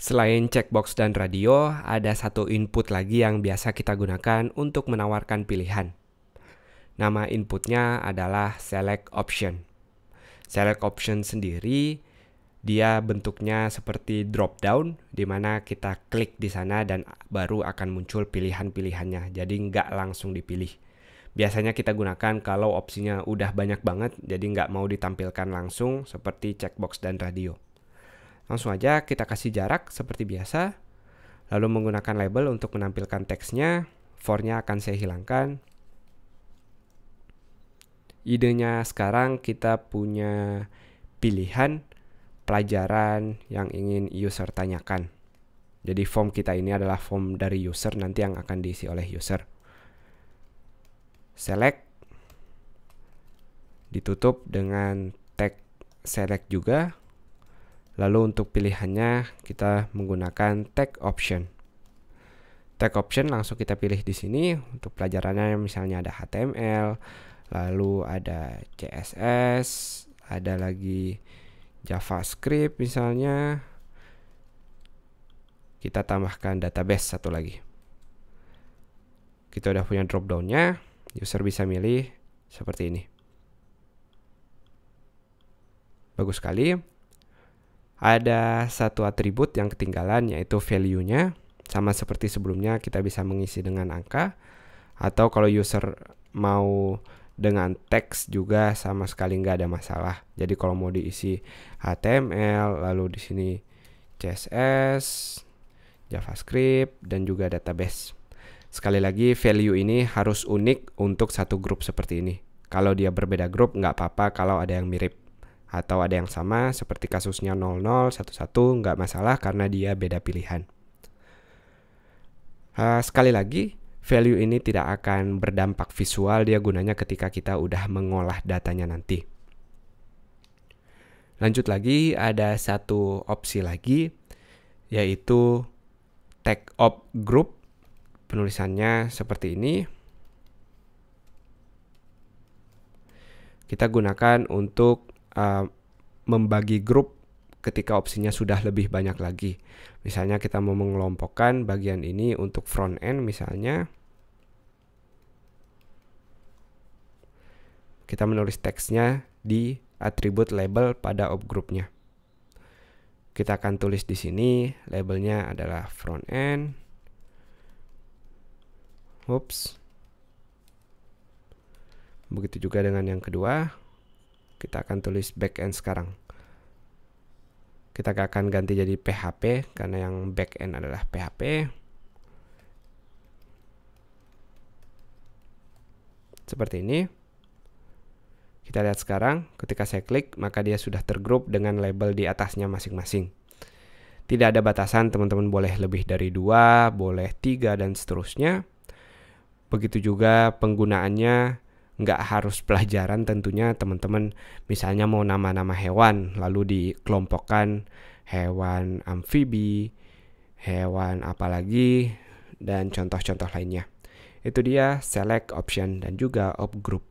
Selain checkbox dan radio, ada satu input lagi yang biasa kita gunakan untuk menawarkan pilihan. Nama inputnya adalah select option. Select option sendiri dia bentuknya seperti drop down di mana kita klik di sana dan baru akan muncul pilihan-pilihannya jadi nggak langsung dipilih biasanya kita gunakan kalau opsinya udah banyak banget jadi nggak mau ditampilkan langsung seperti checkbox dan radio Langsung aja kita kasih jarak seperti biasa. Lalu menggunakan label untuk menampilkan teksnya. for akan saya hilangkan. Idenya sekarang kita punya pilihan pelajaran yang ingin user tanyakan. Jadi form kita ini adalah form dari user nanti yang akan diisi oleh user. Select ditutup dengan tag select juga Lalu untuk pilihannya kita menggunakan tag option. Tag option langsung kita pilih di sini untuk pelajarannya misalnya ada HTML, lalu ada CSS, ada lagi JavaScript misalnya. Kita tambahkan database satu lagi. Kita udah punya drop down-nya, user bisa milih seperti ini. Bagus sekali ada satu atribut yang ketinggalan yaitu value-nya. Sama seperti sebelumnya kita bisa mengisi dengan angka atau kalau user mau dengan teks juga sama sekali nggak ada masalah. Jadi kalau mau diisi HTML, lalu di sini CSS, JavaScript, dan juga database. Sekali lagi, value ini harus unik untuk satu grup seperti ini. Kalau dia berbeda grup, nggak apa-apa kalau ada yang mirip atau ada yang sama seperti kasusnya 0011 nggak masalah karena dia beda pilihan. Uh, sekali lagi, value ini tidak akan berdampak visual dia gunanya ketika kita udah mengolah datanya nanti. Lanjut lagi, ada satu opsi lagi yaitu tag op group. Penulisannya seperti ini. Kita gunakan untuk Uh, membagi grup ketika opsinya sudah lebih banyak lagi. Misalnya kita mau mengelompokkan bagian ini untuk front end misalnya. Kita menulis teksnya di atribut label pada op grupnya. Kita akan tulis di sini labelnya adalah front end. Oops. Begitu juga dengan yang kedua. Kita akan tulis backend sekarang. Kita akan ganti jadi PHP karena yang backend adalah PHP. Seperti ini. Kita lihat sekarang, ketika saya klik, maka dia sudah tergroup dengan label di atasnya masing-masing. Tidak ada batasan, teman-teman boleh lebih dari dua, boleh tiga, dan seterusnya. Begitu juga penggunaannya nggak harus pelajaran tentunya teman-teman misalnya mau nama-nama hewan lalu dikelompokkan hewan amfibi, hewan apalagi dan contoh-contoh lainnya. Itu dia select option dan juga op group.